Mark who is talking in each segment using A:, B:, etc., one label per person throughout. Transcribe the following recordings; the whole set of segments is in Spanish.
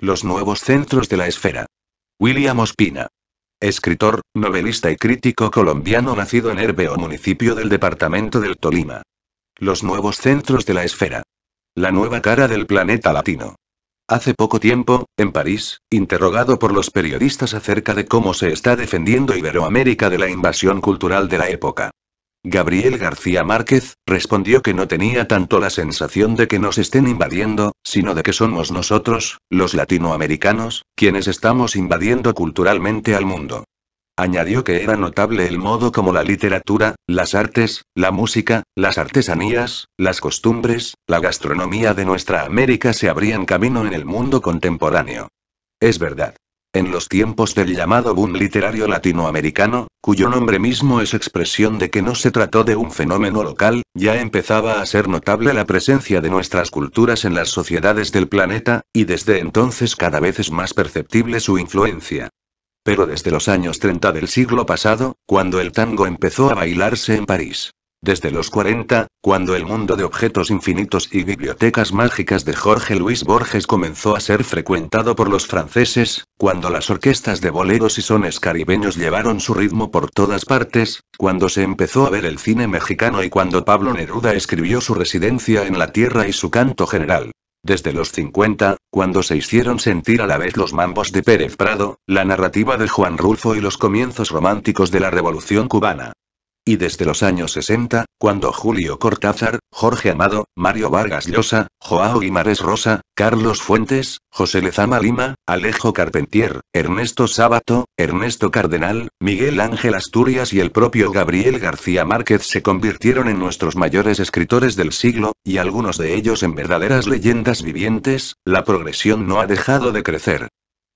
A: Los nuevos centros de la esfera. William Ospina. Escritor, novelista y crítico colombiano nacido en Herbeo, municipio del departamento del Tolima. Los nuevos centros de la esfera. La nueva cara del planeta latino. Hace poco tiempo, en París, interrogado por los periodistas acerca de cómo se está defendiendo Iberoamérica de la invasión cultural de la época. Gabriel García Márquez, respondió que no tenía tanto la sensación de que nos estén invadiendo, sino de que somos nosotros, los latinoamericanos, quienes estamos invadiendo culturalmente al mundo. Añadió que era notable el modo como la literatura, las artes, la música, las artesanías, las costumbres, la gastronomía de nuestra América se abrían camino en el mundo contemporáneo. Es verdad en los tiempos del llamado boom literario latinoamericano, cuyo nombre mismo es expresión de que no se trató de un fenómeno local, ya empezaba a ser notable la presencia de nuestras culturas en las sociedades del planeta, y desde entonces cada vez es más perceptible su influencia. Pero desde los años 30 del siglo pasado, cuando el tango empezó a bailarse en París, desde los 40, cuando el mundo de objetos infinitos y bibliotecas mágicas de Jorge Luis Borges comenzó a ser frecuentado por los franceses, cuando las orquestas de boleros y sones caribeños llevaron su ritmo por todas partes, cuando se empezó a ver el cine mexicano y cuando Pablo Neruda escribió su residencia en la tierra y su canto general. Desde los 50, cuando se hicieron sentir a la vez los mambos de Pérez Prado, la narrativa de Juan Rulfo y los comienzos románticos de la Revolución cubana y desde los años 60, cuando Julio Cortázar, Jorge Amado, Mario Vargas Llosa, Joao Guimárez Rosa, Carlos Fuentes, José Lezama Lima, Alejo Carpentier, Ernesto Sábato, Ernesto Cardenal, Miguel Ángel Asturias y el propio Gabriel García Márquez se convirtieron en nuestros mayores escritores del siglo, y algunos de ellos en verdaderas leyendas vivientes, la progresión no ha dejado de crecer.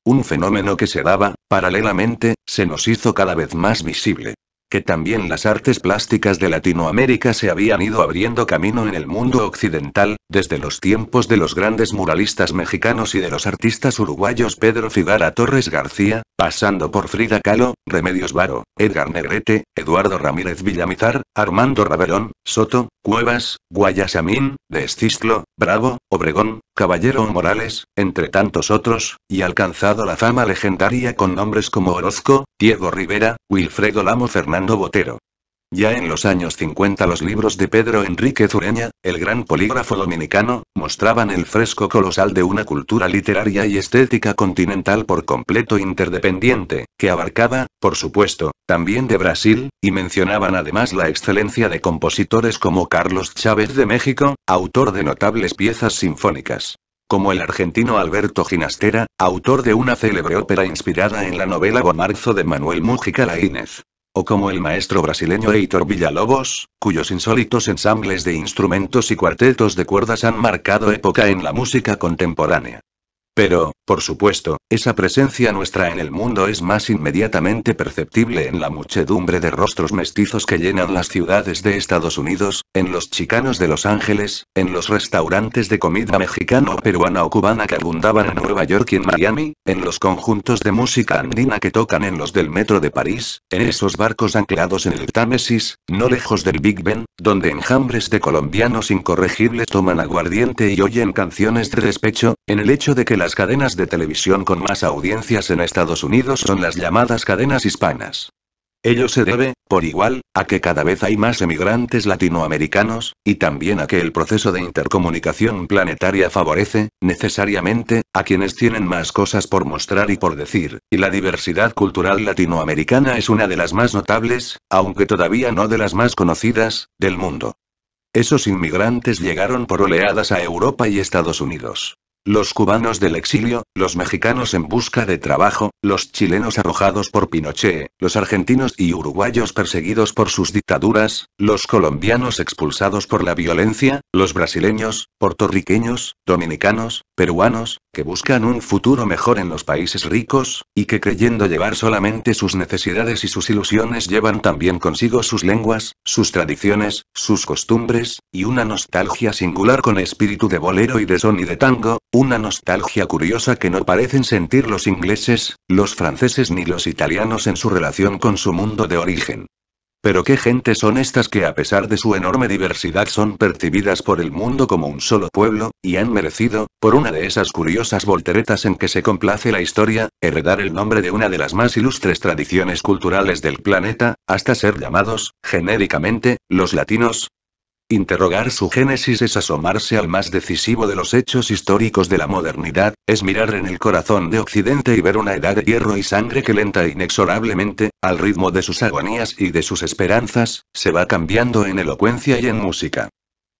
A: Un fenómeno que se daba, paralelamente, se nos hizo cada vez más visible que también las artes plásticas de Latinoamérica se habían ido abriendo camino en el mundo occidental, desde los tiempos de los grandes muralistas mexicanos y de los artistas uruguayos Pedro Figara Torres García, pasando por Frida Kahlo, Remedios Varo, Edgar Negrete, Eduardo Ramírez Villamizar, Armando Raverón, Soto, Cuevas, Guayasamín, de Escistlo, Bravo, Obregón, Caballero Morales, entre tantos otros, y alcanzado la fama legendaria con nombres como Orozco, Diego Rivera, Wilfredo Lamo Fernando Botero, ya en los años 50 los libros de Pedro Enrique Zureña, el gran polígrafo dominicano, mostraban el fresco colosal de una cultura literaria y estética continental por completo interdependiente, que abarcaba, por supuesto, también de Brasil, y mencionaban además la excelencia de compositores como Carlos Chávez de México, autor de notables piezas sinfónicas como el argentino Alberto Ginastera, autor de una célebre ópera inspirada en la novela Bomarzo de Manuel Mújica Laínez. O como el maestro brasileño Heitor Villalobos, cuyos insólitos ensambles de instrumentos y cuartetos de cuerdas han marcado época en la música contemporánea. Pero, por supuesto, esa presencia nuestra en el mundo es más inmediatamente perceptible en la muchedumbre de rostros mestizos que llenan las ciudades de Estados Unidos, en los chicanos de Los Ángeles, en los restaurantes de comida mexicano peruana o cubana que abundaban en Nueva York y en Miami, en los conjuntos de música andina que tocan en los del metro de París, en esos barcos anclados en el Támesis, no lejos del Big Ben, donde enjambres de colombianos incorregibles toman aguardiente y oyen canciones de despecho, en el hecho de que las cadenas de televisión con más audiencias en Estados Unidos son las llamadas cadenas hispanas. Ello se debe, por igual, a que cada vez hay más emigrantes latinoamericanos, y también a que el proceso de intercomunicación planetaria favorece, necesariamente, a quienes tienen más cosas por mostrar y por decir, y la diversidad cultural latinoamericana es una de las más notables, aunque todavía no de las más conocidas, del mundo. Esos inmigrantes llegaron por oleadas a Europa y Estados Unidos. Los cubanos del exilio, los mexicanos en busca de trabajo, los chilenos arrojados por Pinochet, los argentinos y uruguayos perseguidos por sus dictaduras, los colombianos expulsados por la violencia, los brasileños, puertorriqueños, dominicanos, peruanos, que buscan un futuro mejor en los países ricos, y que creyendo llevar solamente sus necesidades y sus ilusiones llevan también consigo sus lenguas, sus tradiciones, sus costumbres, y una nostalgia singular con espíritu de bolero y de son y de tango, una nostalgia curiosa que no parecen sentir los ingleses, los franceses ni los italianos en su relación con su mundo de origen. Pero qué gente son estas que a pesar de su enorme diversidad son percibidas por el mundo como un solo pueblo, y han merecido, por una de esas curiosas volteretas en que se complace la historia, heredar el nombre de una de las más ilustres tradiciones culturales del planeta, hasta ser llamados, genéricamente, los latinos, Interrogar su génesis es asomarse al más decisivo de los hechos históricos de la modernidad, es mirar en el corazón de Occidente y ver una edad de hierro y sangre que lenta e inexorablemente, al ritmo de sus agonías y de sus esperanzas, se va cambiando en elocuencia y en música.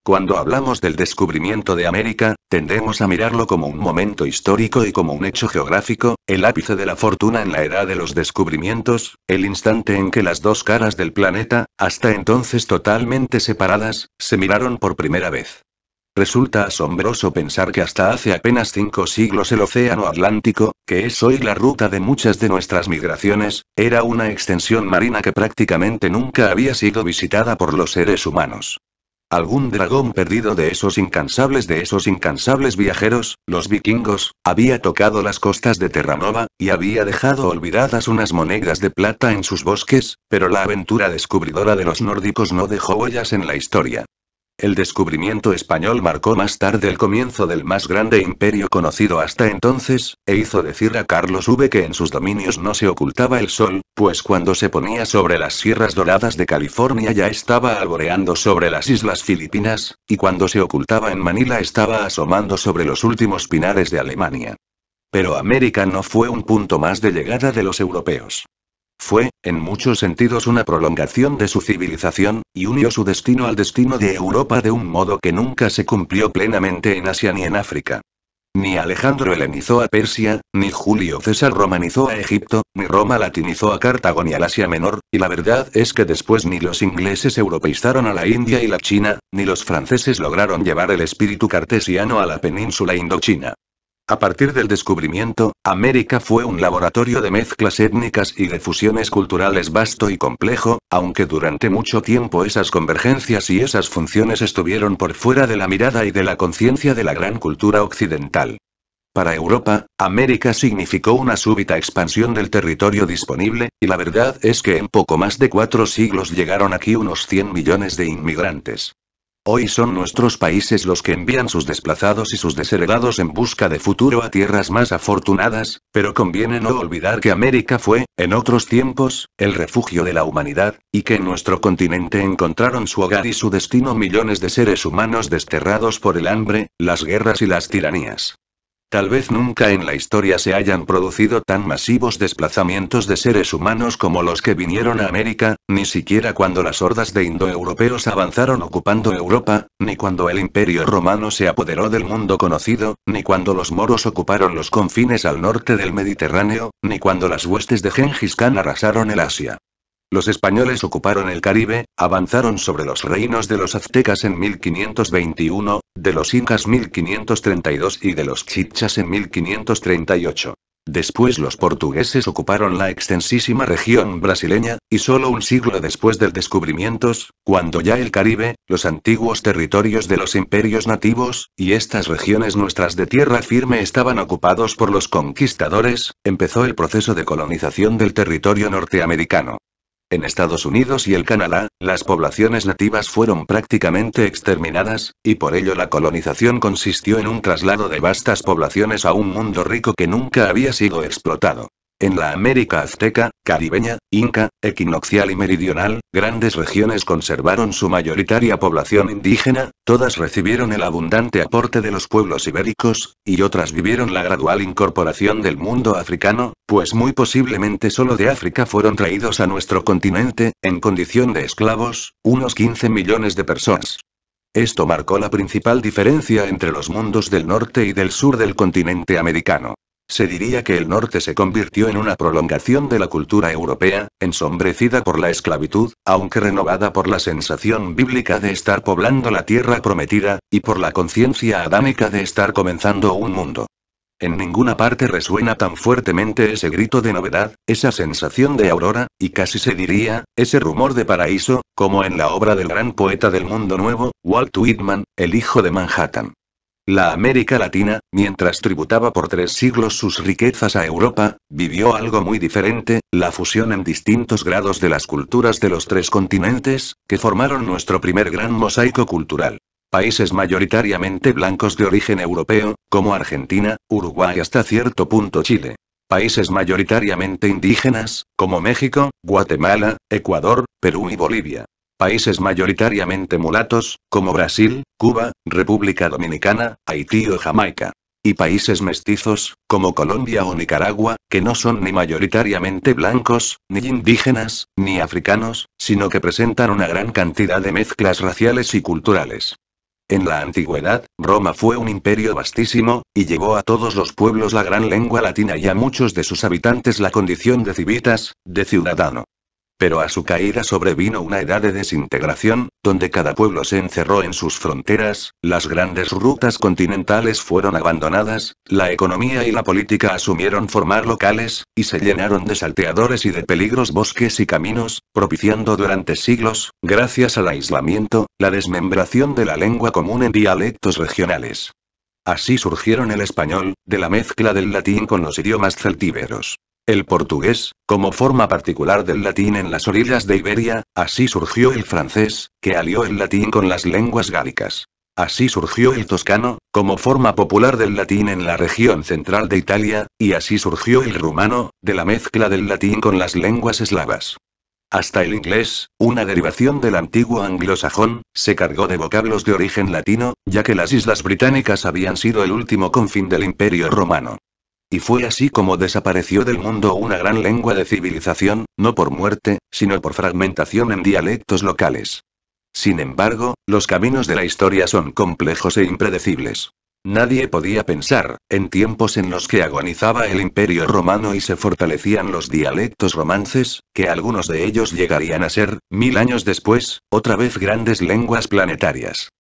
A: Cuando hablamos del descubrimiento de América, tendemos a mirarlo como un momento histórico y como un hecho geográfico, el ápice de la fortuna en la era de los descubrimientos, el instante en que las dos caras del planeta, hasta entonces totalmente separadas, se miraron por primera vez. Resulta asombroso pensar que hasta hace apenas cinco siglos el Océano Atlántico, que es hoy la ruta de muchas de nuestras migraciones, era una extensión marina que prácticamente nunca había sido visitada por los seres humanos algún dragón perdido de esos incansables de esos incansables viajeros, los vikingos, había tocado las costas de Terranova, y había dejado olvidadas unas monedas de plata en sus bosques, pero la aventura descubridora de los nórdicos no dejó huellas en la historia. El descubrimiento español marcó más tarde el comienzo del más grande imperio conocido hasta entonces, e hizo decir a Carlos V que en sus dominios no se ocultaba el sol, pues cuando se ponía sobre las sierras doradas de California ya estaba alboreando sobre las islas filipinas, y cuando se ocultaba en Manila estaba asomando sobre los últimos pinares de Alemania. Pero América no fue un punto más de llegada de los europeos. Fue, en muchos sentidos, una prolongación de su civilización, y unió su destino al destino de Europa de un modo que nunca se cumplió plenamente en Asia ni en África. Ni Alejandro helenizó a Persia, ni Julio César romanizó a Egipto, ni Roma latinizó a Cartago ni al Asia Menor, y la verdad es que después ni los ingleses europeizaron a la India y la China, ni los franceses lograron llevar el espíritu cartesiano a la península indochina. A partir del descubrimiento, América fue un laboratorio de mezclas étnicas y de fusiones culturales vasto y complejo, aunque durante mucho tiempo esas convergencias y esas funciones estuvieron por fuera de la mirada y de la conciencia de la gran cultura occidental. Para Europa, América significó una súbita expansión del territorio disponible, y la verdad es que en poco más de cuatro siglos llegaron aquí unos 100 millones de inmigrantes. Hoy son nuestros países los que envían sus desplazados y sus desheredados en busca de futuro a tierras más afortunadas, pero conviene no olvidar que América fue, en otros tiempos, el refugio de la humanidad, y que en nuestro continente encontraron su hogar y su destino millones de seres humanos desterrados por el hambre, las guerras y las tiranías. Tal vez nunca en la historia se hayan producido tan masivos desplazamientos de seres humanos como los que vinieron a América, ni siquiera cuando las hordas de indoeuropeos avanzaron ocupando Europa, ni cuando el imperio romano se apoderó del mundo conocido, ni cuando los moros ocuparon los confines al norte del Mediterráneo, ni cuando las huestes de Gengis Khan arrasaron el Asia. Los españoles ocuparon el Caribe, avanzaron sobre los reinos de los aztecas en 1521, de los incas 1532 y de los chichas en 1538. Después los portugueses ocuparon la extensísima región brasileña, y solo un siglo después del descubrimientos, cuando ya el Caribe, los antiguos territorios de los imperios nativos, y estas regiones nuestras de tierra firme estaban ocupados por los conquistadores, empezó el proceso de colonización del territorio norteamericano. En Estados Unidos y el Canadá, las poblaciones nativas fueron prácticamente exterminadas, y por ello la colonización consistió en un traslado de vastas poblaciones a un mundo rico que nunca había sido explotado. En la América azteca, caribeña, inca, equinoccial y meridional, grandes regiones conservaron su mayoritaria población indígena, todas recibieron el abundante aporte de los pueblos ibéricos, y otras vivieron la gradual incorporación del mundo africano, pues muy posiblemente solo de África fueron traídos a nuestro continente, en condición de esclavos, unos 15 millones de personas. Esto marcó la principal diferencia entre los mundos del norte y del sur del continente americano. Se diría que el norte se convirtió en una prolongación de la cultura europea, ensombrecida por la esclavitud, aunque renovada por la sensación bíblica de estar poblando la tierra prometida, y por la conciencia adámica de estar comenzando un mundo. En ninguna parte resuena tan fuertemente ese grito de novedad, esa sensación de aurora, y casi se diría, ese rumor de paraíso, como en la obra del gran poeta del mundo nuevo, Walt Whitman, el hijo de Manhattan. La América Latina, mientras tributaba por tres siglos sus riquezas a Europa, vivió algo muy diferente, la fusión en distintos grados de las culturas de los tres continentes, que formaron nuestro primer gran mosaico cultural. Países mayoritariamente blancos de origen europeo, como Argentina, Uruguay hasta cierto punto Chile. Países mayoritariamente indígenas, como México, Guatemala, Ecuador, Perú y Bolivia países mayoritariamente mulatos, como Brasil, Cuba, República Dominicana, Haití o Jamaica. Y países mestizos, como Colombia o Nicaragua, que no son ni mayoritariamente blancos, ni indígenas, ni africanos, sino que presentan una gran cantidad de mezclas raciales y culturales. En la antigüedad, Roma fue un imperio vastísimo, y llevó a todos los pueblos la gran lengua latina y a muchos de sus habitantes la condición de civitas, de ciudadano pero a su caída sobrevino una edad de desintegración, donde cada pueblo se encerró en sus fronteras, las grandes rutas continentales fueron abandonadas, la economía y la política asumieron formar locales, y se llenaron de salteadores y de peligros bosques y caminos, propiciando durante siglos, gracias al aislamiento, la desmembración de la lengua común en dialectos regionales. Así surgieron el español, de la mezcla del latín con los idiomas celtíberos. El portugués, como forma particular del latín en las orillas de Iberia, así surgió el francés, que alió el latín con las lenguas gálicas. Así surgió el toscano, como forma popular del latín en la región central de Italia, y así surgió el rumano, de la mezcla del latín con las lenguas eslavas. Hasta el inglés, una derivación del antiguo anglosajón, se cargó de vocablos de origen latino, ya que las islas británicas habían sido el último confín del imperio romano. Y fue así como desapareció del mundo una gran lengua de civilización, no por muerte, sino por fragmentación en dialectos locales. Sin embargo, los caminos de la historia son complejos e impredecibles. Nadie podía pensar, en tiempos en los que agonizaba el imperio romano y se fortalecían los dialectos romances, que algunos de ellos llegarían a ser, mil años después, otra vez grandes lenguas planetarias.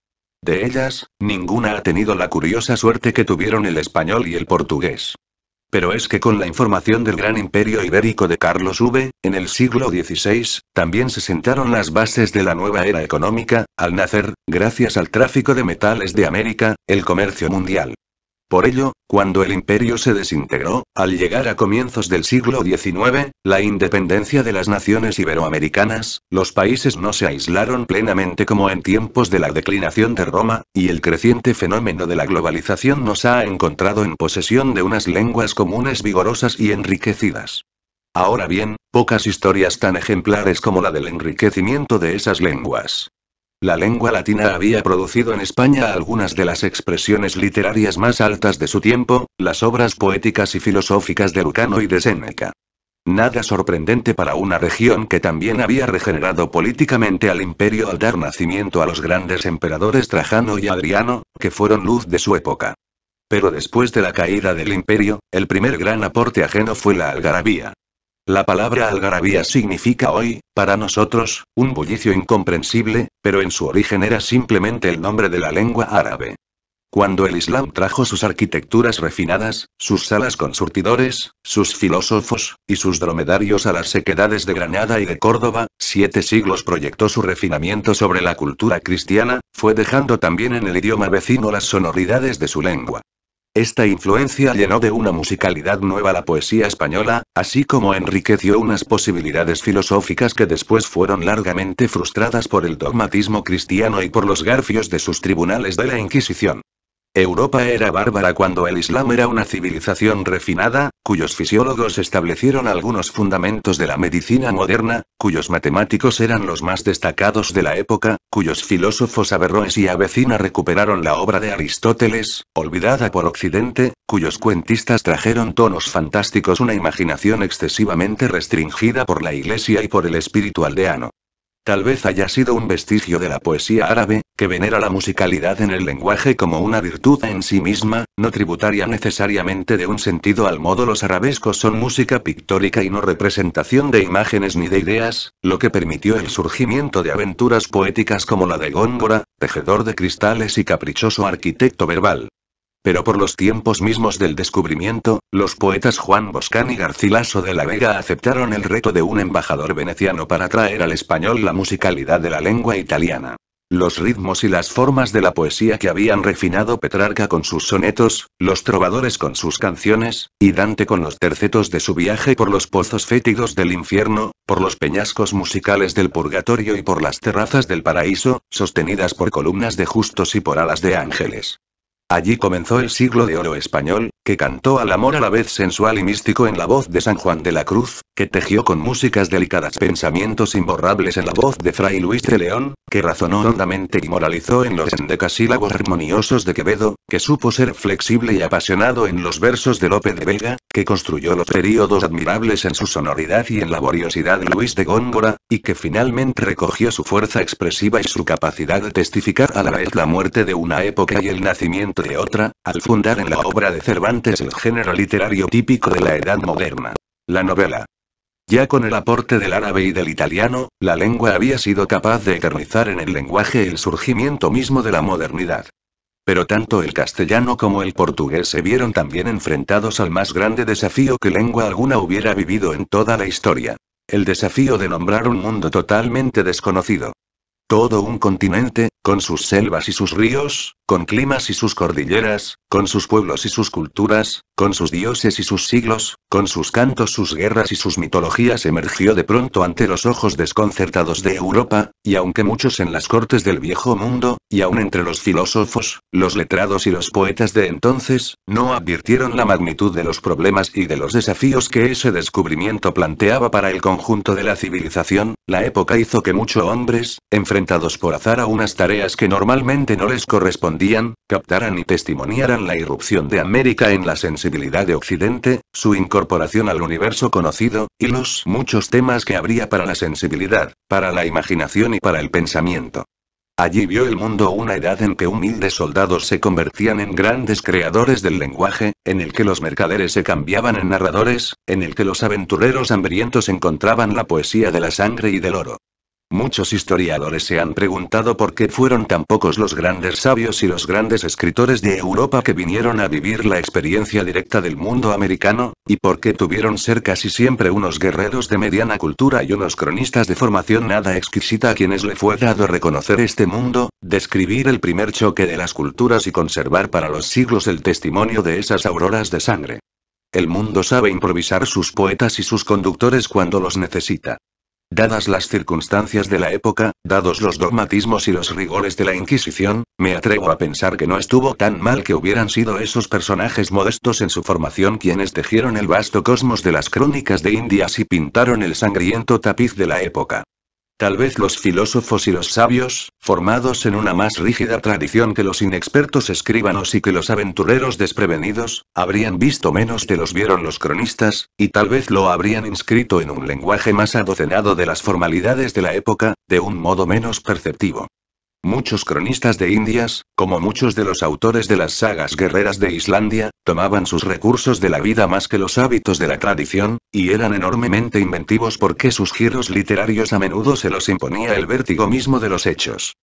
A: De ellas, ninguna ha tenido la curiosa suerte que tuvieron el español y el portugués. Pero es que con la información del gran imperio ibérico de Carlos V, en el siglo XVI, también se sentaron las bases de la nueva era económica, al nacer, gracias al tráfico de metales de América, el comercio mundial. Por ello, cuando el imperio se desintegró, al llegar a comienzos del siglo XIX, la independencia de las naciones iberoamericanas, los países no se aislaron plenamente como en tiempos de la declinación de Roma, y el creciente fenómeno de la globalización nos ha encontrado en posesión de unas lenguas comunes vigorosas y enriquecidas. Ahora bien, pocas historias tan ejemplares como la del enriquecimiento de esas lenguas. La lengua latina había producido en España algunas de las expresiones literarias más altas de su tiempo, las obras poéticas y filosóficas de Lucano y de Séneca. Nada sorprendente para una región que también había regenerado políticamente al imperio al dar nacimiento a los grandes emperadores Trajano y Adriano, que fueron luz de su época. Pero después de la caída del imperio, el primer gran aporte ajeno fue la algarabía. La palabra algarabía significa hoy, para nosotros, un bullicio incomprensible, pero en su origen era simplemente el nombre de la lengua árabe. Cuando el Islam trajo sus arquitecturas refinadas, sus salas con surtidores, sus filósofos, y sus dromedarios a las sequedades de Granada y de Córdoba, siete siglos proyectó su refinamiento sobre la cultura cristiana, fue dejando también en el idioma vecino las sonoridades de su lengua. Esta influencia llenó de una musicalidad nueva la poesía española, así como enriqueció unas posibilidades filosóficas que después fueron largamente frustradas por el dogmatismo cristiano y por los garfios de sus tribunales de la Inquisición. Europa era bárbara cuando el Islam era una civilización refinada, cuyos fisiólogos establecieron algunos fundamentos de la medicina moderna, cuyos matemáticos eran los más destacados de la época, cuyos filósofos Averroes y Avecina recuperaron la obra de Aristóteles, olvidada por Occidente, cuyos cuentistas trajeron tonos fantásticos una imaginación excesivamente restringida por la Iglesia y por el espíritu aldeano. Tal vez haya sido un vestigio de la poesía árabe, que venera la musicalidad en el lenguaje como una virtud en sí misma, no tributaria necesariamente de un sentido al modo los arabescos son música pictórica y no representación de imágenes ni de ideas, lo que permitió el surgimiento de aventuras poéticas como la de Góngora, tejedor de cristales y caprichoso arquitecto verbal. Pero por los tiempos mismos del descubrimiento, los poetas Juan Boscán y Garcilaso de la Vega aceptaron el reto de un embajador veneciano para traer al español la musicalidad de la lengua italiana. Los ritmos y las formas de la poesía que habían refinado Petrarca con sus sonetos, los trovadores con sus canciones, y Dante con los tercetos de su viaje por los pozos fétidos del infierno, por los peñascos musicales del purgatorio y por las terrazas del paraíso, sostenidas por columnas de justos y por alas de ángeles. Allí comenzó el siglo de oro español, que cantó al amor a la vez sensual y místico en la voz de San Juan de la Cruz, que tejió con músicas delicadas pensamientos imborrables en la voz de Fray Luis de León, que razonó hondamente y moralizó en los endecasílabos armoniosos de Quevedo, que supo ser flexible y apasionado en los versos de Lope de Vega, que construyó los períodos admirables en su sonoridad y en laboriosidad de Luis de Góngora, y que finalmente recogió su fuerza expresiva y su capacidad de testificar a la vez la muerte de una época y el nacimiento de otra, al fundar en la obra de Cervantes el género literario típico de la edad moderna, la novela. Ya con el aporte del árabe y del italiano, la lengua había sido capaz de eternizar en el lenguaje el surgimiento mismo de la modernidad. Pero tanto el castellano como el portugués se vieron también enfrentados al más grande desafío que lengua alguna hubiera vivido en toda la historia. El desafío de nombrar un mundo totalmente desconocido. Todo un continente, con sus selvas y sus ríos, con climas y sus cordilleras, con sus pueblos y sus culturas, con sus dioses y sus siglos, con sus cantos, sus guerras y sus mitologías emergió de pronto ante los ojos desconcertados de Europa, y aunque muchos en las cortes del viejo mundo, y aun entre los filósofos, los letrados y los poetas de entonces, no advirtieron la magnitud de los problemas y de los desafíos que ese descubrimiento planteaba para el conjunto de la civilización, la época hizo que muchos hombres, en enfrentados por azar a unas tareas que normalmente no les correspondían, captaran y testimoniaran la irrupción de América en la sensibilidad de Occidente, su incorporación al universo conocido, y los muchos temas que habría para la sensibilidad, para la imaginación y para el pensamiento. Allí vio el mundo una edad en que humildes soldados se convertían en grandes creadores del lenguaje, en el que los mercaderes se cambiaban en narradores, en el que los aventureros hambrientos encontraban la poesía de la sangre y del oro. Muchos historiadores se han preguntado por qué fueron tan pocos los grandes sabios y los grandes escritores de Europa que vinieron a vivir la experiencia directa del mundo americano, y por qué tuvieron ser casi siempre unos guerreros de mediana cultura y unos cronistas de formación nada exquisita a quienes le fue dado reconocer este mundo, describir el primer choque de las culturas y conservar para los siglos el testimonio de esas auroras de sangre. El mundo sabe improvisar sus poetas y sus conductores cuando los necesita. Dadas las circunstancias de la época, dados los dogmatismos y los rigores de la Inquisición, me atrevo a pensar que no estuvo tan mal que hubieran sido esos personajes modestos en su formación quienes tejieron el vasto cosmos de las crónicas de Indias y pintaron el sangriento tapiz de la época. Tal vez los filósofos y los sabios, formados en una más rígida tradición que los inexpertos escribanos y que los aventureros desprevenidos, habrían visto menos de los vieron los cronistas, y tal vez lo habrían inscrito en un lenguaje más adocenado de las formalidades de la época, de un modo menos perceptivo. Muchos cronistas de Indias, como muchos de los autores de las sagas guerreras de Islandia, tomaban sus recursos de la vida más que los hábitos de la tradición, y eran enormemente inventivos porque sus giros literarios a menudo se los imponía el vértigo mismo de los hechos.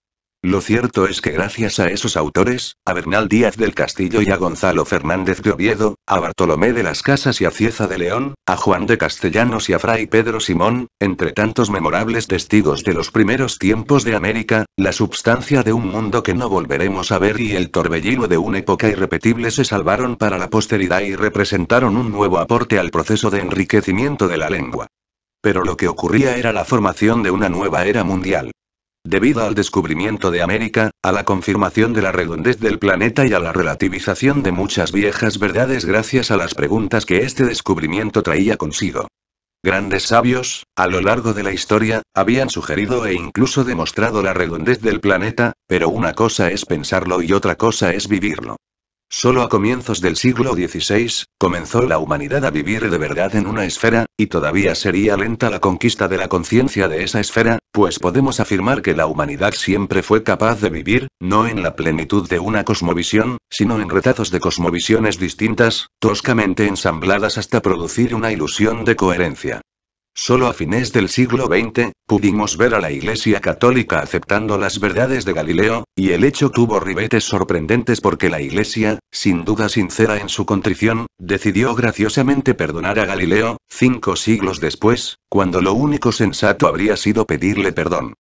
A: Lo cierto es que gracias a esos autores, a Bernal Díaz del Castillo y a Gonzalo Fernández de Oviedo, a Bartolomé de las Casas y a Cieza de León, a Juan de Castellanos y a Fray Pedro Simón, entre tantos memorables testigos de los primeros tiempos de América, la substancia de un mundo que no volveremos a ver y el torbellino de una época irrepetible se salvaron para la posteridad y representaron un nuevo aporte al proceso de enriquecimiento de la lengua. Pero lo que ocurría era la formación de una nueva era mundial debido al descubrimiento de América, a la confirmación de la redondez del planeta y a la relativización de muchas viejas verdades gracias a las preguntas que este descubrimiento traía consigo. Grandes sabios, a lo largo de la historia, habían sugerido e incluso demostrado la redondez del planeta, pero una cosa es pensarlo y otra cosa es vivirlo. Solo a comienzos del siglo XVI, comenzó la humanidad a vivir de verdad en una esfera, y todavía sería lenta la conquista de la conciencia de esa esfera, pues podemos afirmar que la humanidad siempre fue capaz de vivir, no en la plenitud de una cosmovisión, sino en retazos de cosmovisiones distintas, toscamente ensambladas hasta producir una ilusión de coherencia. Solo a fines del siglo XX, pudimos ver a la Iglesia Católica aceptando las verdades de Galileo, y el hecho tuvo ribetes sorprendentes porque la Iglesia, sin duda sincera en su contrición, decidió graciosamente perdonar a Galileo, cinco siglos después, cuando lo único sensato habría sido pedirle perdón.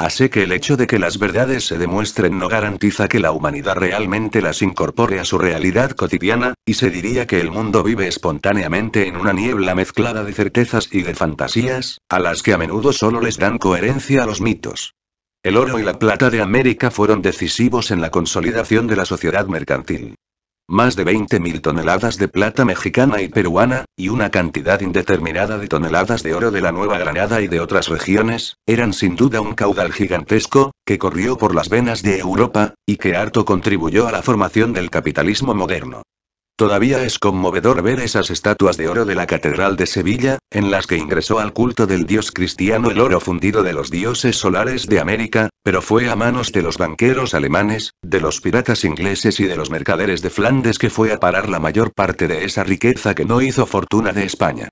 A: Así que el hecho de que las verdades se demuestren no garantiza que la humanidad realmente las incorpore a su realidad cotidiana, y se diría que el mundo vive espontáneamente en una niebla mezclada de certezas y de fantasías, a las que a menudo solo les dan coherencia a los mitos. El oro y la plata de América fueron decisivos en la consolidación de la sociedad mercantil más de 20.000 toneladas de plata mexicana y peruana, y una cantidad indeterminada de toneladas de oro de la Nueva Granada y de otras regiones, eran sin duda un caudal gigantesco, que corrió por las venas de Europa, y que harto contribuyó a la formación del capitalismo moderno. Todavía es conmovedor ver esas estatuas de oro de la Catedral de Sevilla, en las que ingresó al culto del dios cristiano el oro fundido de los dioses solares de América, pero fue a manos de los banqueros alemanes, de los piratas ingleses y de los mercaderes de Flandes que fue a parar la mayor parte de esa riqueza que no hizo fortuna de España.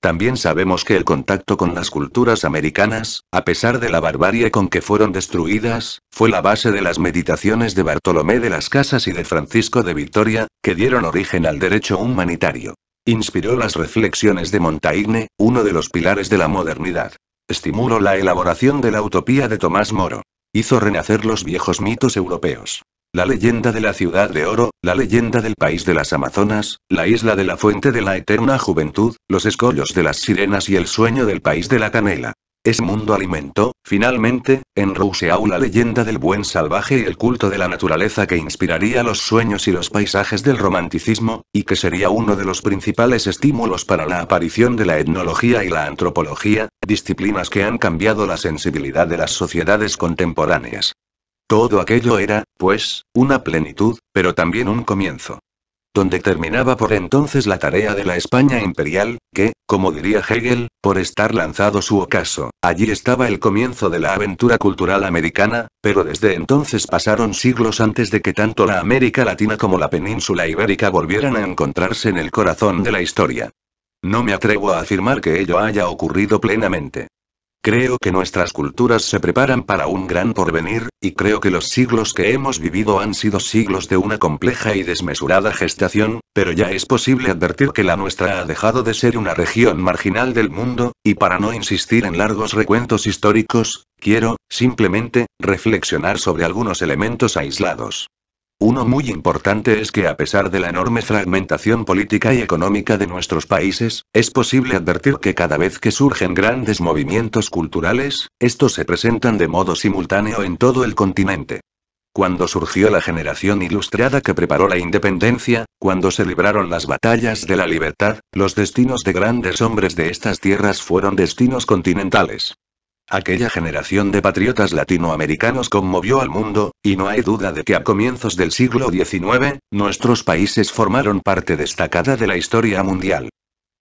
A: También sabemos que el contacto con las culturas americanas, a pesar de la barbarie con que fueron destruidas, fue la base de las meditaciones de Bartolomé de las Casas y de Francisco de Vitoria, que dieron origen al derecho humanitario. Inspiró las reflexiones de Montaigne, uno de los pilares de la modernidad. Estimuló la elaboración de la utopía de Tomás Moro. Hizo renacer los viejos mitos europeos. La leyenda de la ciudad de oro, la leyenda del país de las Amazonas, la isla de la fuente de la eterna juventud, los escollos de las sirenas y el sueño del país de la canela. Ese mundo alimentó, finalmente, en Rousseau la leyenda del buen salvaje y el culto de la naturaleza que inspiraría los sueños y los paisajes del romanticismo, y que sería uno de los principales estímulos para la aparición de la etnología y la antropología, disciplinas que han cambiado la sensibilidad de las sociedades contemporáneas. Todo aquello era, pues, una plenitud, pero también un comienzo. Donde terminaba por entonces la tarea de la España imperial, que, como diría Hegel, por estar lanzado su ocaso, allí estaba el comienzo de la aventura cultural americana, pero desde entonces pasaron siglos antes de que tanto la América Latina como la península ibérica volvieran a encontrarse en el corazón de la historia. No me atrevo a afirmar que ello haya ocurrido plenamente. Creo que nuestras culturas se preparan para un gran porvenir, y creo que los siglos que hemos vivido han sido siglos de una compleja y desmesurada gestación, pero ya es posible advertir que la nuestra ha dejado de ser una región marginal del mundo, y para no insistir en largos recuentos históricos, quiero, simplemente, reflexionar sobre algunos elementos aislados. Uno muy importante es que a pesar de la enorme fragmentación política y económica de nuestros países, es posible advertir que cada vez que surgen grandes movimientos culturales, estos se presentan de modo simultáneo en todo el continente. Cuando surgió la generación ilustrada que preparó la independencia, cuando se libraron las batallas de la libertad, los destinos de grandes hombres de estas tierras fueron destinos continentales. Aquella generación de patriotas latinoamericanos conmovió al mundo, y no hay duda de que a comienzos del siglo XIX, nuestros países formaron parte destacada de la historia mundial.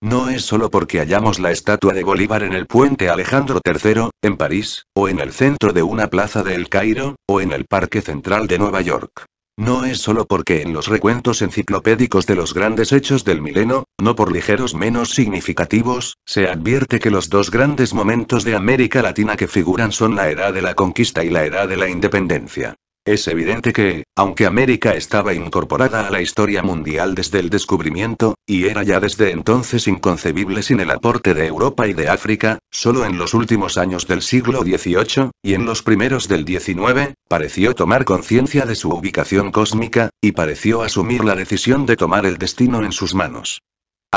A: No es solo porque hallamos la estatua de Bolívar en el puente Alejandro III, en París, o en el centro de una plaza de El Cairo, o en el Parque Central de Nueva York. No es solo porque en los recuentos enciclopédicos de los grandes hechos del mileno, no por ligeros menos significativos, se advierte que los dos grandes momentos de América Latina que figuran son la era de la conquista y la era de la independencia. Es evidente que, aunque América estaba incorporada a la historia mundial desde el descubrimiento, y era ya desde entonces inconcebible sin el aporte de Europa y de África, solo en los últimos años del siglo XVIII, y en los primeros del XIX, pareció tomar conciencia de su ubicación cósmica, y pareció asumir la decisión de tomar el destino en sus manos.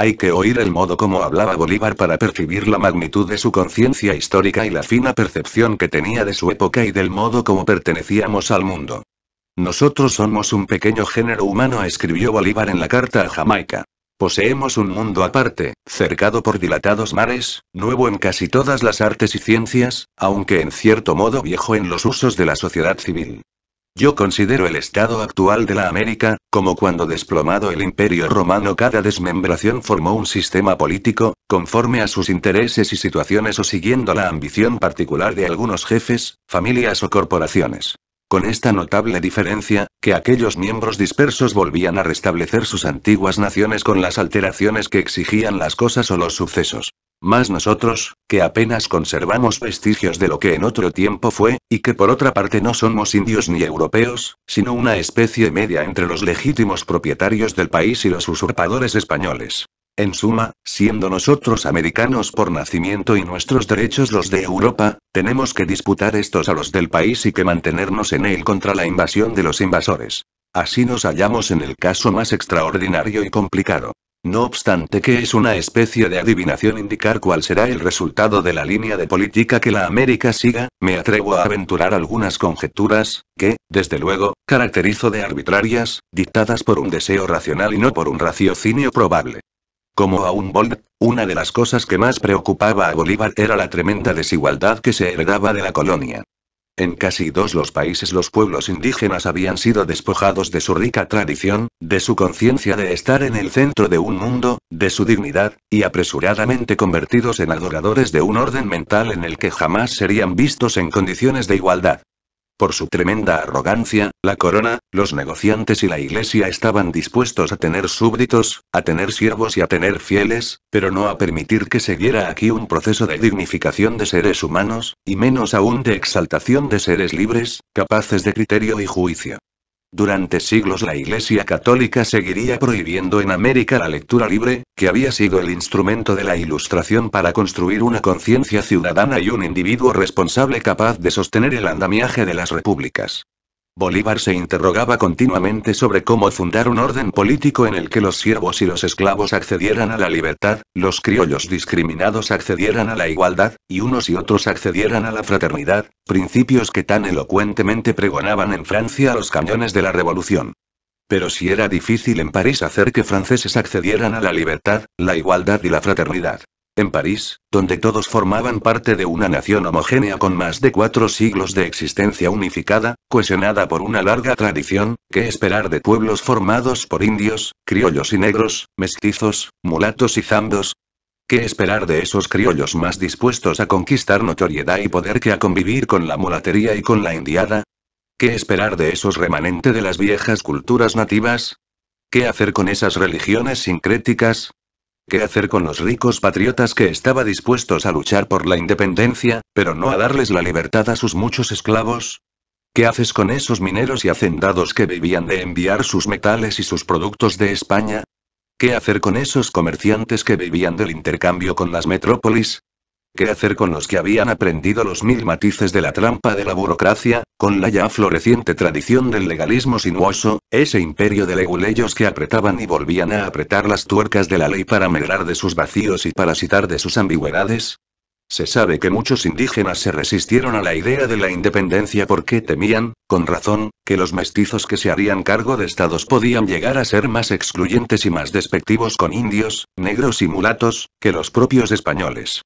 A: Hay que oír el modo como hablaba Bolívar para percibir la magnitud de su conciencia histórica y la fina percepción que tenía de su época y del modo como pertenecíamos al mundo. Nosotros somos un pequeño género humano, escribió Bolívar en la carta a Jamaica. Poseemos un mundo aparte, cercado por dilatados mares, nuevo en casi todas las artes y ciencias, aunque en cierto modo viejo en los usos de la sociedad civil. Yo considero el estado actual de la América, como cuando desplomado el imperio romano cada desmembración formó un sistema político, conforme a sus intereses y situaciones o siguiendo la ambición particular de algunos jefes, familias o corporaciones. Con esta notable diferencia, que aquellos miembros dispersos volvían a restablecer sus antiguas naciones con las alteraciones que exigían las cosas o los sucesos. Más nosotros, que apenas conservamos vestigios de lo que en otro tiempo fue, y que por otra parte no somos indios ni europeos, sino una especie media entre los legítimos propietarios del país y los usurpadores españoles. En suma, siendo nosotros americanos por nacimiento y nuestros derechos los de Europa, tenemos que disputar estos a los del país y que mantenernos en él contra la invasión de los invasores. Así nos hallamos en el caso más extraordinario y complicado. No obstante que es una especie de adivinación indicar cuál será el resultado de la línea de política que la América siga, me atrevo a aventurar algunas conjeturas, que, desde luego, caracterizo de arbitrarias, dictadas por un deseo racional y no por un raciocinio probable. Como a un Humboldt, una de las cosas que más preocupaba a Bolívar era la tremenda desigualdad que se heredaba de la colonia. En casi dos los países los pueblos indígenas habían sido despojados de su rica tradición, de su conciencia de estar en el centro de un mundo, de su dignidad, y apresuradamente convertidos en adoradores de un orden mental en el que jamás serían vistos en condiciones de igualdad. Por su tremenda arrogancia, la corona, los negociantes y la iglesia estaban dispuestos a tener súbditos, a tener siervos y a tener fieles, pero no a permitir que siguiera aquí un proceso de dignificación de seres humanos, y menos aún de exaltación de seres libres, capaces de criterio y juicio. Durante siglos la Iglesia Católica seguiría prohibiendo en América la lectura libre, que había sido el instrumento de la Ilustración para construir una conciencia ciudadana y un individuo responsable capaz de sostener el andamiaje de las repúblicas. Bolívar se interrogaba continuamente sobre cómo fundar un orden político en el que los siervos y los esclavos accedieran a la libertad, los criollos discriminados accedieran a la igualdad, y unos y otros accedieran a la fraternidad, principios que tan elocuentemente pregonaban en Francia los cañones de la Revolución. Pero si era difícil en París hacer que franceses accedieran a la libertad, la igualdad y la fraternidad, en París, donde todos formaban parte de una nación homogénea con más de cuatro siglos de existencia unificada, cohesionada por una larga tradición, ¿qué esperar de pueblos formados por indios, criollos y negros, mestizos, mulatos y zambos? ¿Qué esperar de esos criollos más dispuestos a conquistar notoriedad y poder que a convivir con la mulatería y con la indiada? ¿Qué esperar de esos remanentes de las viejas culturas nativas? ¿Qué hacer con esas religiones sincréticas, ¿Qué hacer con los ricos patriotas que estaban dispuestos a luchar por la independencia, pero no a darles la libertad a sus muchos esclavos? ¿Qué haces con esos mineros y hacendados que vivían de enviar sus metales y sus productos de España? ¿Qué hacer con esos comerciantes que vivían del intercambio con las metrópolis? ¿Qué hacer con los que habían aprendido los mil matices de la trampa de la burocracia, con la ya floreciente tradición del legalismo sinuoso, ese imperio de leguleyos que apretaban y volvían a apretar las tuercas de la ley para medrar de sus vacíos y parasitar de sus ambigüedades? Se sabe que muchos indígenas se resistieron a la idea de la independencia porque temían, con razón, que los mestizos que se harían cargo de estados podían llegar a ser más excluyentes y más despectivos con indios, negros y mulatos, que los propios españoles.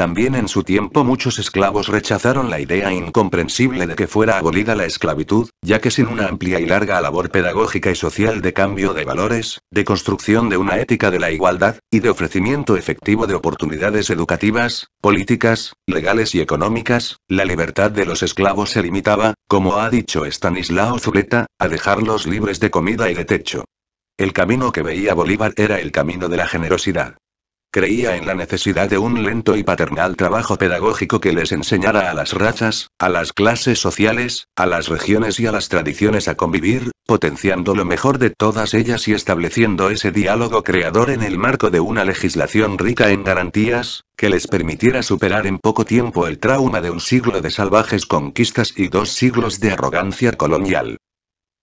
A: También en su tiempo muchos esclavos rechazaron la idea incomprensible de que fuera abolida la esclavitud, ya que sin una amplia y larga labor pedagógica y social de cambio de valores, de construcción de una ética de la igualdad, y de ofrecimiento efectivo de oportunidades educativas, políticas, legales y económicas, la libertad de los esclavos se limitaba, como ha dicho Stanislao Zuleta, a dejarlos libres de comida y de techo. El camino que veía Bolívar era el camino de la generosidad. Creía en la necesidad de un lento y paternal trabajo pedagógico que les enseñara a las razas, a las clases sociales, a las regiones y a las tradiciones a convivir, potenciando lo mejor de todas ellas y estableciendo ese diálogo creador en el marco de una legislación rica en garantías, que les permitiera superar en poco tiempo el trauma de un siglo de salvajes conquistas y dos siglos de arrogancia colonial.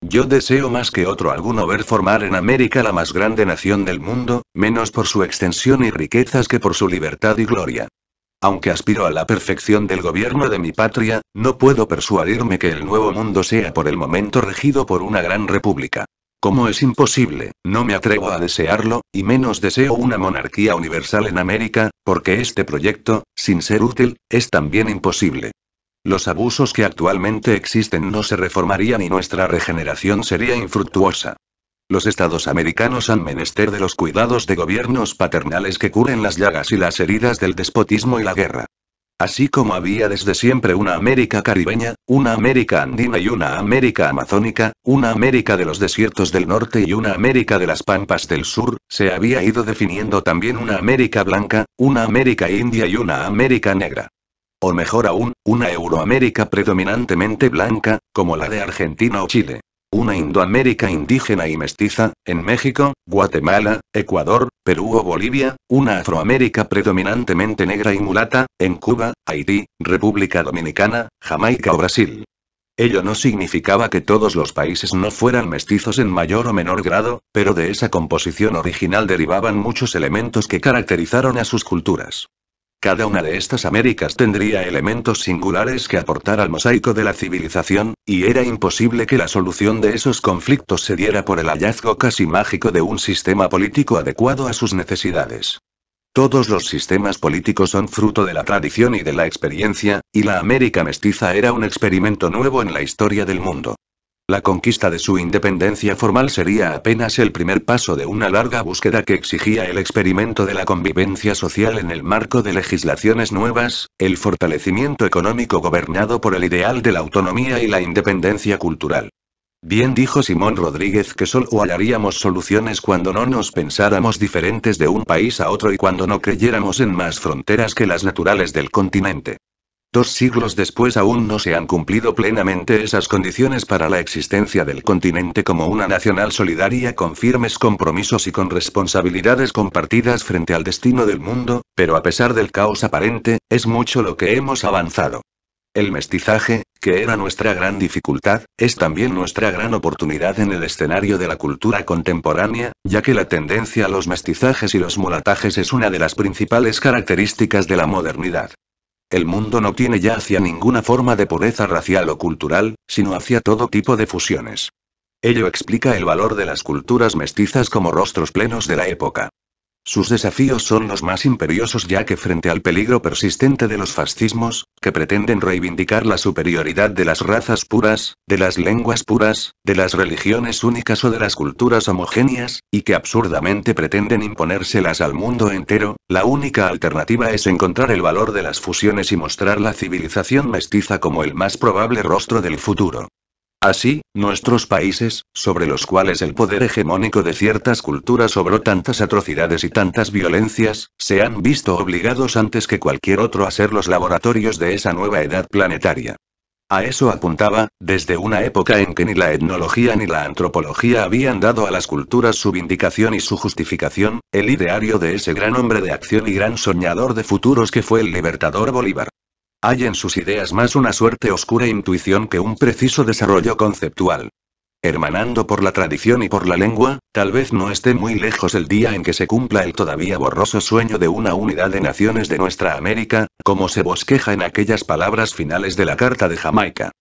A: Yo deseo más que otro alguno ver formar en América la más grande nación del mundo, menos por su extensión y riquezas que por su libertad y gloria. Aunque aspiro a la perfección del gobierno de mi patria, no puedo persuadirme que el nuevo mundo sea por el momento regido por una gran república. Como es imposible, no me atrevo a desearlo, y menos deseo una monarquía universal en América, porque este proyecto, sin ser útil, es también imposible. Los abusos que actualmente existen no se reformarían y nuestra regeneración sería infructuosa. Los estados americanos han menester de los cuidados de gobiernos paternales que curen las llagas y las heridas del despotismo y la guerra. Así como había desde siempre una América caribeña, una América andina y una América amazónica, una América de los desiertos del norte y una América de las pampas del sur, se había ido definiendo también una América blanca, una América india y una América negra. O mejor aún, una Euroamérica predominantemente blanca, como la de Argentina o Chile. Una Indoamérica indígena y mestiza, en México, Guatemala, Ecuador, Perú o Bolivia, una Afroamérica predominantemente negra y mulata, en Cuba, Haití, República Dominicana, Jamaica o Brasil. Ello no significaba que todos los países no fueran mestizos en mayor o menor grado, pero de esa composición original derivaban muchos elementos que caracterizaron a sus culturas. Cada una de estas Américas tendría elementos singulares que aportar al mosaico de la civilización, y era imposible que la solución de esos conflictos se diera por el hallazgo casi mágico de un sistema político adecuado a sus necesidades. Todos los sistemas políticos son fruto de la tradición y de la experiencia, y la América mestiza era un experimento nuevo en la historia del mundo. La conquista de su independencia formal sería apenas el primer paso de una larga búsqueda que exigía el experimento de la convivencia social en el marco de legislaciones nuevas, el fortalecimiento económico gobernado por el ideal de la autonomía y la independencia cultural. Bien dijo Simón Rodríguez que solo hallaríamos soluciones cuando no nos pensáramos diferentes de un país a otro y cuando no creyéramos en más fronteras que las naturales del continente. Dos siglos después aún no se han cumplido plenamente esas condiciones para la existencia del continente como una nacional solidaria con firmes compromisos y con responsabilidades compartidas frente al destino del mundo, pero a pesar del caos aparente, es mucho lo que hemos avanzado. El mestizaje, que era nuestra gran dificultad, es también nuestra gran oportunidad en el escenario de la cultura contemporánea, ya que la tendencia a los mestizajes y los mulatajes es una de las principales características de la modernidad. El mundo no tiene ya hacia ninguna forma de pureza racial o cultural, sino hacia todo tipo de fusiones. Ello explica el valor de las culturas mestizas como rostros plenos de la época. Sus desafíos son los más imperiosos ya que frente al peligro persistente de los fascismos, que pretenden reivindicar la superioridad de las razas puras, de las lenguas puras, de las religiones únicas o de las culturas homogéneas, y que absurdamente pretenden imponérselas al mundo entero, la única alternativa es encontrar el valor de las fusiones y mostrar la civilización mestiza como el más probable rostro del futuro. Así, nuestros países, sobre los cuales el poder hegemónico de ciertas culturas obró tantas atrocidades y tantas violencias, se han visto obligados antes que cualquier otro a ser los laboratorios de esa nueva edad planetaria. A eso apuntaba, desde una época en que ni la etnología ni la antropología habían dado a las culturas su vindicación y su justificación, el ideario de ese gran hombre de acción y gran soñador de futuros que fue el libertador Bolívar. Hay en sus ideas más una suerte oscura intuición que un preciso desarrollo conceptual. Hermanando por la tradición y por la lengua, tal vez no esté muy lejos el día en que se cumpla el todavía borroso sueño de una unidad de naciones de nuestra América, como se bosqueja en aquellas palabras finales de la Carta de Jamaica.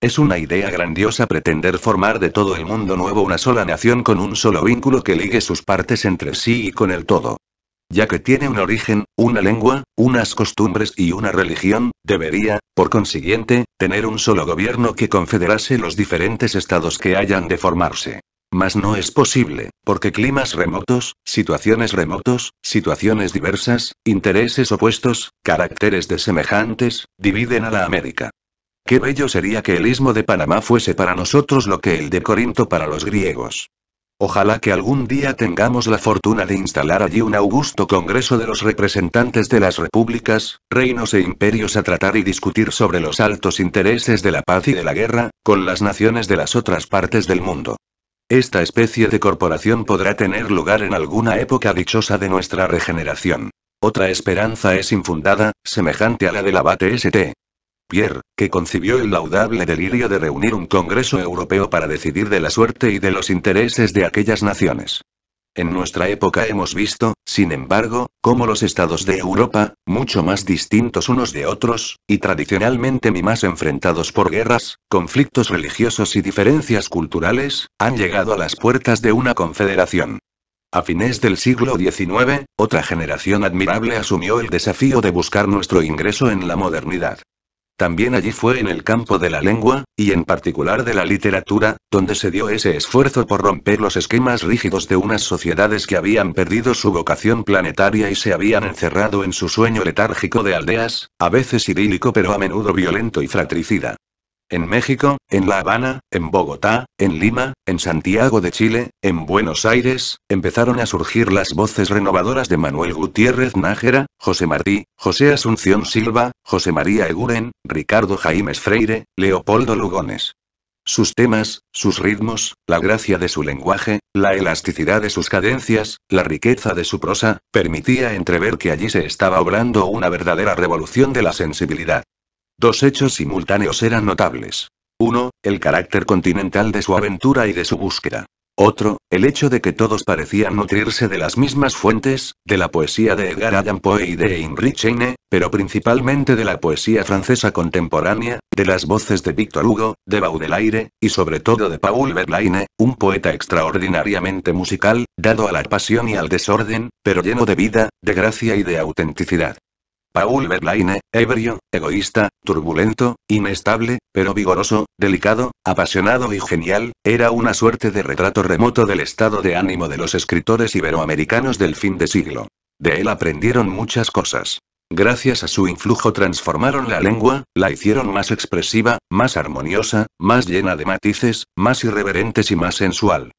A: Es una idea grandiosa pretender formar de todo el mundo nuevo una sola nación con un solo vínculo que ligue sus partes entre sí y con el todo ya que tiene un origen, una lengua, unas costumbres y una religión, debería, por consiguiente, tener un solo gobierno que confederase los diferentes estados que hayan de formarse. Mas no es posible, porque climas remotos, situaciones remotos, situaciones diversas, intereses opuestos, caracteres desemejantes, dividen a la América. Qué bello sería que el istmo de Panamá fuese para nosotros lo que el de Corinto para los griegos. Ojalá que algún día tengamos la fortuna de instalar allí un augusto congreso de los representantes de las repúblicas, reinos e imperios a tratar y discutir sobre los altos intereses de la paz y de la guerra, con las naciones de las otras partes del mundo. Esta especie de corporación podrá tener lugar en alguna época dichosa de nuestra regeneración. Otra esperanza es infundada, semejante a la del abate St. Pierre, que concibió el laudable delirio de reunir un Congreso Europeo para decidir de la suerte y de los intereses de aquellas naciones. En nuestra época hemos visto, sin embargo, cómo los estados de Europa, mucho más distintos unos de otros, y tradicionalmente más enfrentados por guerras, conflictos religiosos y diferencias culturales, han llegado a las puertas de una confederación. A fines del siglo XIX, otra generación admirable asumió el desafío de buscar nuestro ingreso en la modernidad. También allí fue en el campo de la lengua, y en particular de la literatura, donde se dio ese esfuerzo por romper los esquemas rígidos de unas sociedades que habían perdido su vocación planetaria y se habían encerrado en su sueño letárgico de aldeas, a veces idílico pero a menudo violento y fratricida en México, en La Habana, en Bogotá, en Lima, en Santiago de Chile, en Buenos Aires, empezaron a surgir las voces renovadoras de Manuel Gutiérrez Nájera, José Martí, José Asunción Silva, José María Eguren, Ricardo Jaimes Freire, Leopoldo Lugones. Sus temas, sus ritmos, la gracia de su lenguaje, la elasticidad de sus cadencias, la riqueza de su prosa, permitía entrever que allí se estaba obrando una verdadera revolución de la sensibilidad. Dos hechos simultáneos eran notables. Uno, el carácter continental de su aventura y de su búsqueda. Otro, el hecho de que todos parecían nutrirse de las mismas fuentes, de la poesía de Edgar Allan Poe y de Heinrich Heine, pero principalmente de la poesía francesa contemporánea, de las voces de Victor Hugo, de Baudelaire, y sobre todo de Paul Verlaine, un poeta extraordinariamente musical, dado a la pasión y al desorden, pero lleno de vida, de gracia y de autenticidad. Paul Verlaine, ebrio, egoísta, turbulento, inestable, pero vigoroso, delicado, apasionado y genial, era una suerte de retrato remoto del estado de ánimo de los escritores iberoamericanos del fin de siglo. De él aprendieron muchas cosas. Gracias a su influjo transformaron la lengua, la hicieron más expresiva, más armoniosa, más llena de matices, más irreverentes y más sensual.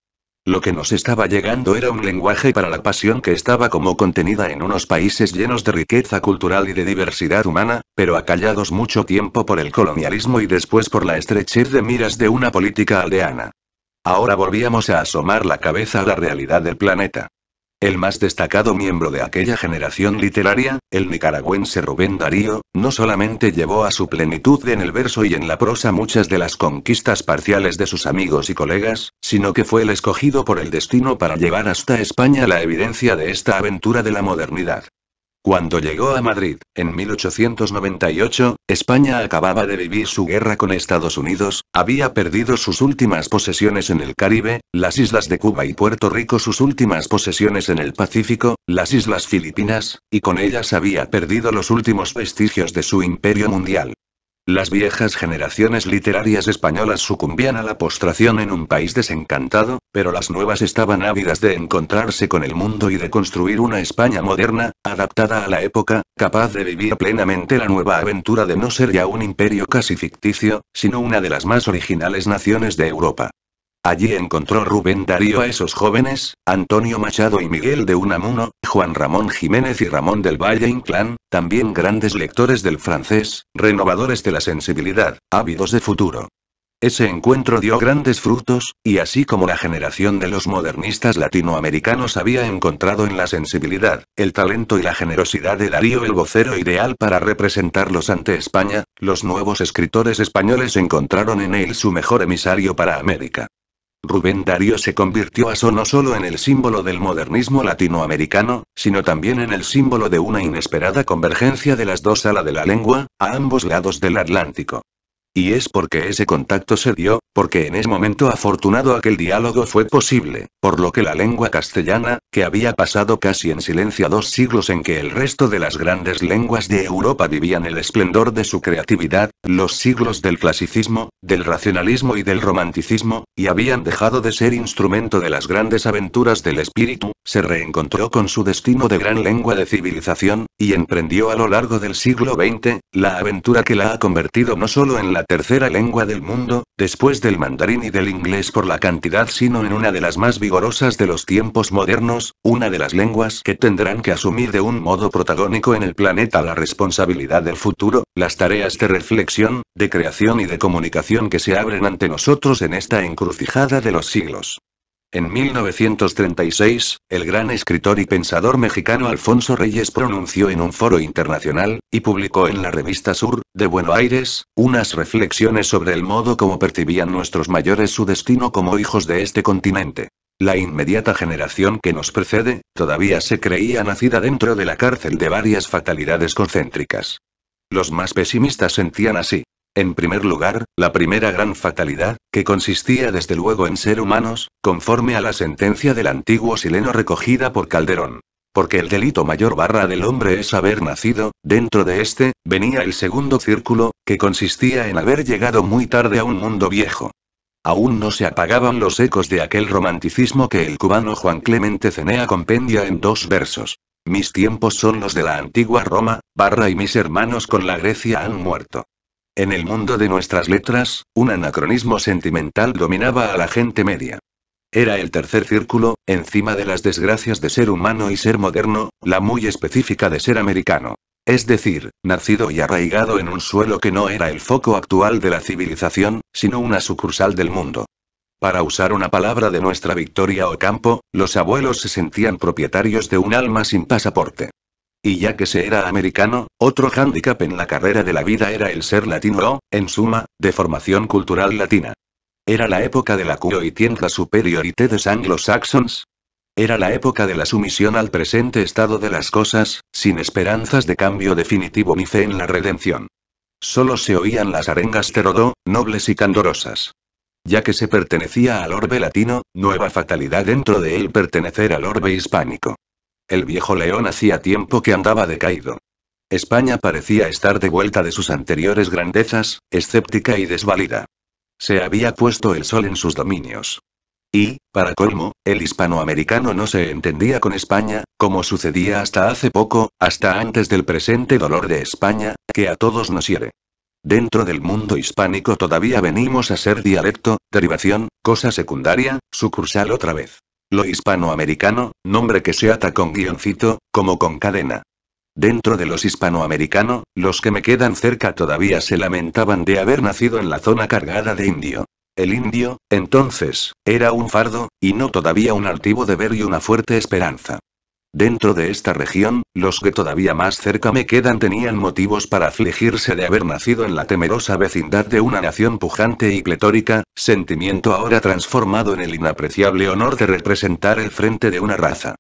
A: Lo que nos estaba llegando era un lenguaje para la pasión que estaba como contenida en unos países llenos de riqueza cultural y de diversidad humana, pero acallados mucho tiempo por el colonialismo y después por la estrechez de miras de una política aldeana. Ahora volvíamos a asomar la cabeza a la realidad del planeta. El más destacado miembro de aquella generación literaria, el nicaragüense Rubén Darío, no solamente llevó a su plenitud en el verso y en la prosa muchas de las conquistas parciales de sus amigos y colegas, sino que fue el escogido por el destino para llevar hasta España la evidencia de esta aventura de la modernidad. Cuando llegó a Madrid, en 1898, España acababa de vivir su guerra con Estados Unidos, había perdido sus últimas posesiones en el Caribe, las islas de Cuba y Puerto Rico sus últimas posesiones en el Pacífico, las islas Filipinas, y con ellas había perdido los últimos vestigios de su imperio mundial. Las viejas generaciones literarias españolas sucumbían a la postración en un país desencantado, pero las nuevas estaban ávidas de encontrarse con el mundo y de construir una España moderna, adaptada a la época, capaz de vivir plenamente la nueva aventura de no ser ya un imperio casi ficticio, sino una de las más originales naciones de Europa. Allí encontró Rubén Darío a esos jóvenes, Antonio Machado y Miguel de Unamuno, Juan Ramón Jiménez y Ramón del Valle Inclán, también grandes lectores del francés, renovadores de la sensibilidad, ávidos de futuro. Ese encuentro dio grandes frutos, y así como la generación de los modernistas latinoamericanos había encontrado en la sensibilidad, el talento y la generosidad de Darío el vocero ideal para representarlos ante España, los nuevos escritores españoles encontraron en él su mejor emisario para América. Rubén Darío se convirtió a eso no solo en el símbolo del modernismo latinoamericano, sino también en el símbolo de una inesperada convergencia de las dos la de la lengua, a ambos lados del Atlántico. Y es porque ese contacto se dio, porque en ese momento afortunado aquel diálogo fue posible, por lo que la lengua castellana, que había pasado casi en silencio dos siglos en que el resto de las grandes lenguas de Europa vivían el esplendor de su creatividad, los siglos del clasicismo, del racionalismo y del romanticismo, y habían dejado de ser instrumento de las grandes aventuras del espíritu, se reencontró con su destino de gran lengua de civilización, y emprendió a lo largo del siglo XX, la aventura que la ha convertido no solo en la tercera lengua del mundo, después del mandarín y del inglés por la cantidad sino en una de las más vigorosas de los tiempos modernos, una de las lenguas que tendrán que asumir de un modo protagónico en el planeta la responsabilidad del futuro, las tareas de reflexión, de creación y de comunicación que se abren ante nosotros en esta encrucijada de los siglos. En 1936, el gran escritor y pensador mexicano Alfonso Reyes pronunció en un foro internacional, y publicó en la revista Sur, de Buenos Aires, unas reflexiones sobre el modo como percibían nuestros mayores su destino como hijos de este continente. La inmediata generación que nos precede, todavía se creía nacida dentro de la cárcel de varias fatalidades concéntricas. Los más pesimistas sentían así. En primer lugar, la primera gran fatalidad, que consistía desde luego en ser humanos, conforme a la sentencia del antiguo sileno recogida por Calderón. Porque el delito mayor barra del hombre es haber nacido, dentro de este, venía el segundo círculo, que consistía en haber llegado muy tarde a un mundo viejo. Aún no se apagaban los ecos de aquel romanticismo que el cubano Juan Clemente Cenea compendia en dos versos. Mis tiempos son los de la antigua Roma, barra y mis hermanos con la Grecia han muerto. En el mundo de nuestras letras, un anacronismo sentimental dominaba a la gente media. Era el tercer círculo, encima de las desgracias de ser humano y ser moderno, la muy específica de ser americano. Es decir, nacido y arraigado en un suelo que no era el foco actual de la civilización, sino una sucursal del mundo. Para usar una palabra de nuestra Victoria o campo, los abuelos se sentían propietarios de un alma sin pasaporte. Y ya que se era americano, otro hándicap en la carrera de la vida era el ser latino o, en suma, de formación cultural latina. Era la época de la tienda superiorité de anglosaxons. Era la época de la sumisión al presente estado de las cosas, sin esperanzas de cambio definitivo ni fe en la redención. Solo se oían las arengas terodó, nobles y candorosas. Ya que se pertenecía al orbe latino, nueva fatalidad dentro de él pertenecer al orbe hispánico. El viejo león hacía tiempo que andaba decaído. España parecía estar de vuelta de sus anteriores grandezas, escéptica y desvalida. Se había puesto el sol en sus dominios. Y, para colmo, el hispanoamericano no se entendía con España, como sucedía hasta hace poco, hasta antes del presente dolor de España, que a todos nos hiere. Dentro del mundo hispánico todavía venimos a ser dialecto, derivación, cosa secundaria, sucursal otra vez. Lo hispanoamericano, nombre que se ata con guioncito, como con cadena. Dentro de los hispanoamericanos, los que me quedan cerca todavía se lamentaban de haber nacido en la zona cargada de indio. El indio, entonces, era un fardo, y no todavía un altivo deber y una fuerte esperanza. Dentro de esta región, los que todavía más cerca me quedan tenían motivos para afligirse de haber nacido en la temerosa vecindad de una nación pujante y pletórica, sentimiento ahora transformado en el inapreciable honor de representar el frente de una raza.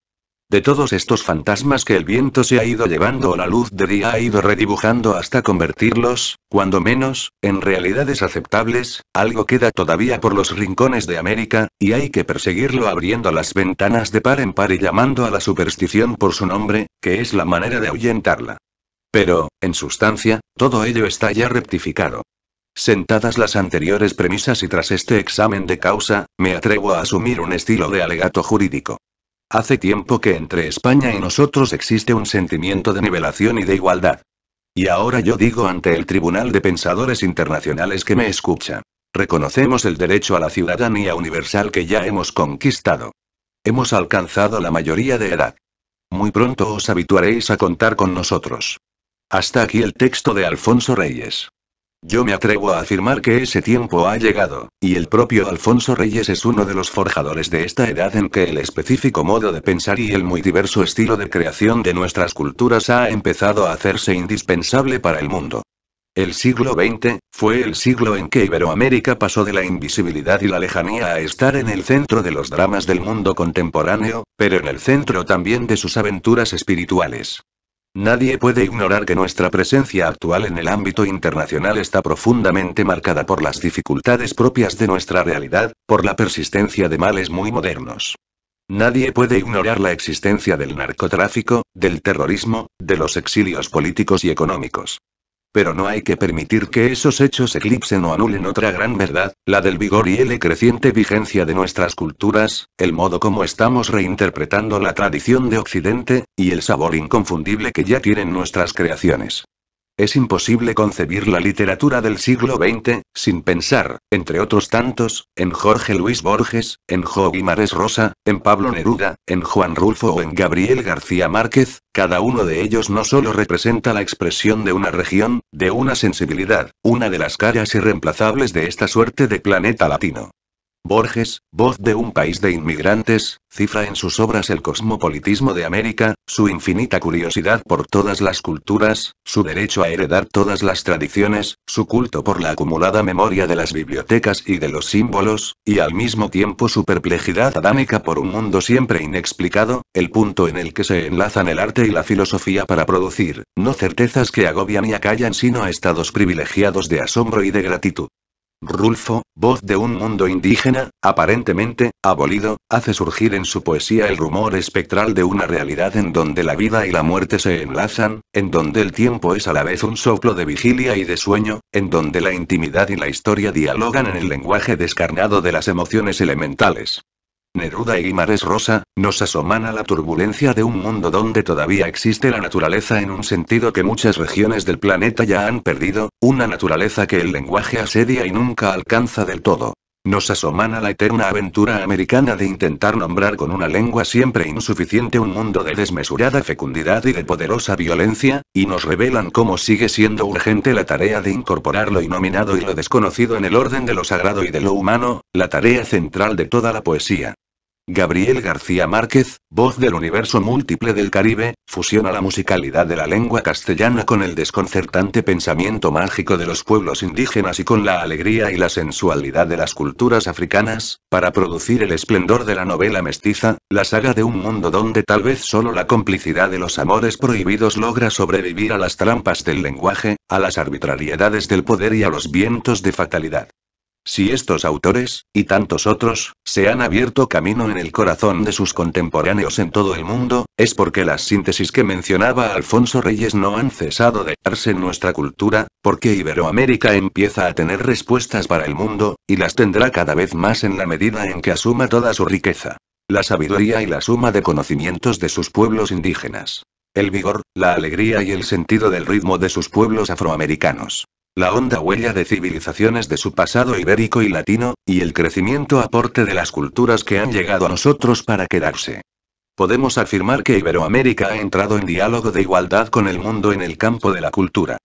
A: De todos estos fantasmas que el viento se ha ido llevando o la luz de día ha ido redibujando hasta convertirlos, cuando menos, en realidades aceptables, algo queda todavía por los rincones de América, y hay que perseguirlo abriendo las ventanas de par en par y llamando a la superstición por su nombre, que es la manera de ahuyentarla. Pero, en sustancia, todo ello está ya rectificado. Sentadas las anteriores premisas y tras este examen de causa, me atrevo a asumir un estilo de alegato jurídico. Hace tiempo que entre España y nosotros existe un sentimiento de nivelación y de igualdad. Y ahora yo digo ante el Tribunal de Pensadores Internacionales que me escucha. Reconocemos el derecho a la ciudadanía universal que ya hemos conquistado. Hemos alcanzado la mayoría de edad. Muy pronto os habituaréis a contar con nosotros. Hasta aquí el texto de Alfonso Reyes. Yo me atrevo a afirmar que ese tiempo ha llegado, y el propio Alfonso Reyes es uno de los forjadores de esta edad en que el específico modo de pensar y el muy diverso estilo de creación de nuestras culturas ha empezado a hacerse indispensable para el mundo. El siglo XX, fue el siglo en que Iberoamérica pasó de la invisibilidad y la lejanía a estar en el centro de los dramas del mundo contemporáneo, pero en el centro también de sus aventuras espirituales. Nadie puede ignorar que nuestra presencia actual en el ámbito internacional está profundamente marcada por las dificultades propias de nuestra realidad, por la persistencia de males muy modernos. Nadie puede ignorar la existencia del narcotráfico, del terrorismo, de los exilios políticos y económicos pero no hay que permitir que esos hechos eclipsen o anulen otra gran verdad, la del vigor y el creciente vigencia de nuestras culturas, el modo como estamos reinterpretando la tradición de Occidente, y el sabor inconfundible que ya tienen nuestras creaciones. Es imposible concebir la literatura del siglo XX, sin pensar, entre otros tantos, en Jorge Luis Borges, en Joaquín Mares Rosa, en Pablo Neruda, en Juan Rulfo o en Gabriel García Márquez, cada uno de ellos no solo representa la expresión de una región, de una sensibilidad, una de las caras irreemplazables de esta suerte de planeta latino, Borges, voz de un país de inmigrantes, cifra en sus obras el cosmopolitismo de América, su infinita curiosidad por todas las culturas, su derecho a heredar todas las tradiciones, su culto por la acumulada memoria de las bibliotecas y de los símbolos, y al mismo tiempo su perplejidad adámica por un mundo siempre inexplicado, el punto en el que se enlazan el arte y la filosofía para producir, no certezas que agobian y acallan sino estados privilegiados de asombro y de gratitud. Rulfo, voz de un mundo indígena, aparentemente, abolido, hace surgir en su poesía el rumor espectral de una realidad en donde la vida y la muerte se enlazan, en donde el tiempo es a la vez un soplo de vigilia y de sueño, en donde la intimidad y la historia dialogan en el lenguaje descarnado de las emociones elementales. Neruda y Mares Rosa, nos asoman a la turbulencia de un mundo donde todavía existe la naturaleza en un sentido que muchas regiones del planeta ya han perdido, una naturaleza que el lenguaje asedia y nunca alcanza del todo. Nos asoman a la eterna aventura americana de intentar nombrar con una lengua siempre insuficiente un mundo de desmesurada fecundidad y de poderosa violencia, y nos revelan cómo sigue siendo urgente la tarea de incorporar lo nominado y lo desconocido en el orden de lo sagrado y de lo humano, la tarea central de toda la poesía. Gabriel García Márquez, voz del universo múltiple del Caribe, fusiona la musicalidad de la lengua castellana con el desconcertante pensamiento mágico de los pueblos indígenas y con la alegría y la sensualidad de las culturas africanas, para producir el esplendor de la novela mestiza, la saga de un mundo donde tal vez solo la complicidad de los amores prohibidos logra sobrevivir a las trampas del lenguaje, a las arbitrariedades del poder y a los vientos de fatalidad. Si estos autores, y tantos otros, se han abierto camino en el corazón de sus contemporáneos en todo el mundo, es porque las síntesis que mencionaba Alfonso Reyes no han cesado de darse en nuestra cultura, porque Iberoamérica empieza a tener respuestas para el mundo, y las tendrá cada vez más en la medida en que asuma toda su riqueza. La sabiduría y la suma de conocimientos de sus pueblos indígenas. El vigor, la alegría y el sentido del ritmo de sus pueblos afroamericanos la honda huella de civilizaciones de su pasado ibérico y latino, y el crecimiento aporte de las culturas que han llegado a nosotros para quedarse. Podemos afirmar que Iberoamérica ha entrado en diálogo de igualdad con el mundo en el campo de la cultura.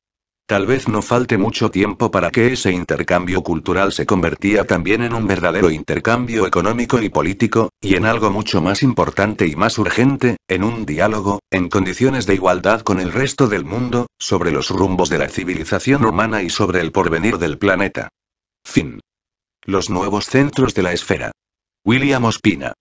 A: Tal vez no falte mucho tiempo para que ese intercambio cultural se convertía también en un verdadero intercambio económico y político, y en algo mucho más importante y más urgente, en un diálogo, en condiciones de igualdad con el resto del mundo, sobre los rumbos de la civilización humana y sobre el porvenir del planeta. Fin. Los nuevos centros de la esfera. William Ospina.